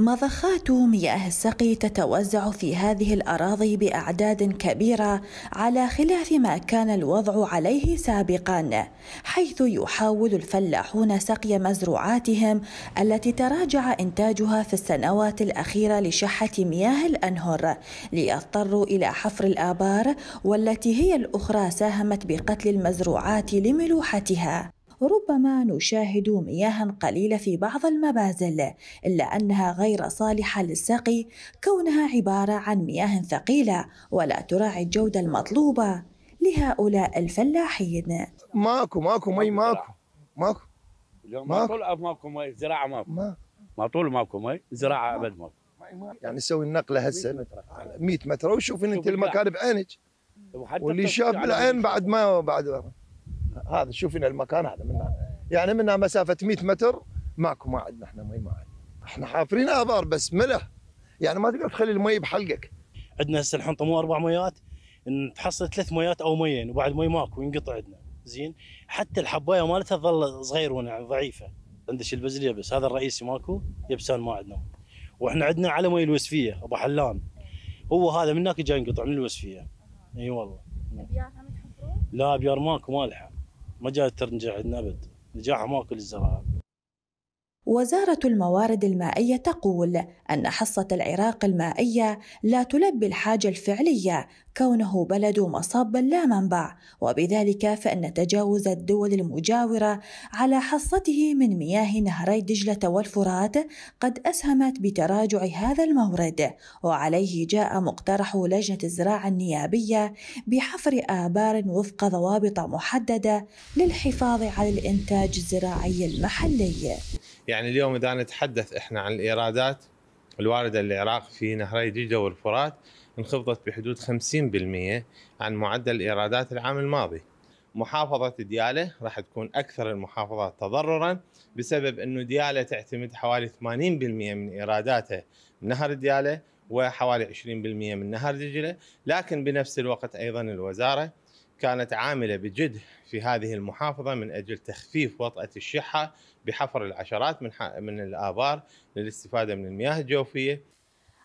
مضخات مياه السقي تتوزع في هذه الأراضي بأعداد كبيرة على خلاف ما كان الوضع عليه سابقا حيث يحاول الفلاحون سقي مزروعاتهم التي تراجع إنتاجها في السنوات الأخيرة لشحة مياه الأنهر ليضطروا إلى حفر الآبار والتي هي الأخرى ساهمت بقتل المزروعات لملوحتها ربما نشاهد مياه قليلة في بعض المبازل إلا أنها غير صالحة للسقي كونها عبارة عن مياه ثقيلة ولا تراعي الجودة المطلوبة لهؤلاء الفلاحين ماكو ماكو مي ماكو ماكو ما طول ماكو مي زراعة ماكو ما, طول ماكو مي زراعة أبد ماكو يعني نسوي النقله هسه 100 متر وشوف انت المكان بعينك واللي شاف بالعين بعد ما بعد هذا شوف هنا المكان هذا منها يعني منها مسافه 100 متر ماكو ما عندنا احنا مي ما عندنا احنا حافرين ابار بس مله يعني ما تقدر تخلي المي بحلقك عندنا هسه الحين طمو اربع ميات تحصل ثلاث ميات او ميين وبعد مي ماكو ينقطع عندنا زين حتى الحبايه مالتها تظل صغيرونه ضعيفه عندش البزليه بس هذا الرئيسي ماكو يبسان ما عندنا واحنا عندنا على مي الوسفيه ابو حلان هو هذا من هناك جاي ينقطع من الوسفيه اي والله لا بيار ماكو مالحه ما جاءت ترجع عندنا ابد نجاعها ماكل الزراعه وزارة الموارد المائية تقول أن حصة العراق المائية لا تلبي الحاجة الفعلية كونه بلد مصب لا منبع، وبذلك فإن تجاوز الدول المجاورة على حصته من مياه نهري دجلة والفرات قد أسهمت بتراجع هذا المورد، وعليه جاء مقترح لجنة الزراعة النيابية بحفر آبار وفق ضوابط محددة للحفاظ على الإنتاج الزراعي المحلي. يعني اليوم اذا نتحدث احنا عن الايرادات الوارده للعراق في نهري دجله والفرات انخفضت بحدود 50% عن معدل الايرادات العام الماضي. محافظة دياله راح تكون أكثر المحافظات تضررا بسبب أنه دياله تعتمد حوالي 80% من إيراداتها من نهر دياله وحوالي 20% من نهر دجلة لكن بنفس الوقت أيضا الوزارة كانت عاملة بجد في هذه المحافظة من أجل تخفيف وطأة الشحة بحفر العشرات من, من الآبار للاستفادة من المياه الجوفية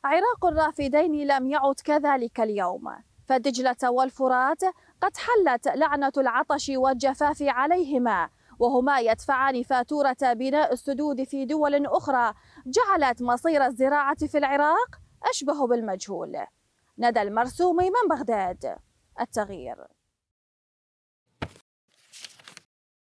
عراق الرافدين لم يعد كذلك اليوم فدجلة والفرات قد حلت لعنة العطش والجفاف عليهما وهما يدفعان فاتورة بناء السدود في دول أخرى جعلت مصير الزراعة في العراق أشبه بالمجهول ندى المرسومي من بغداد التغيير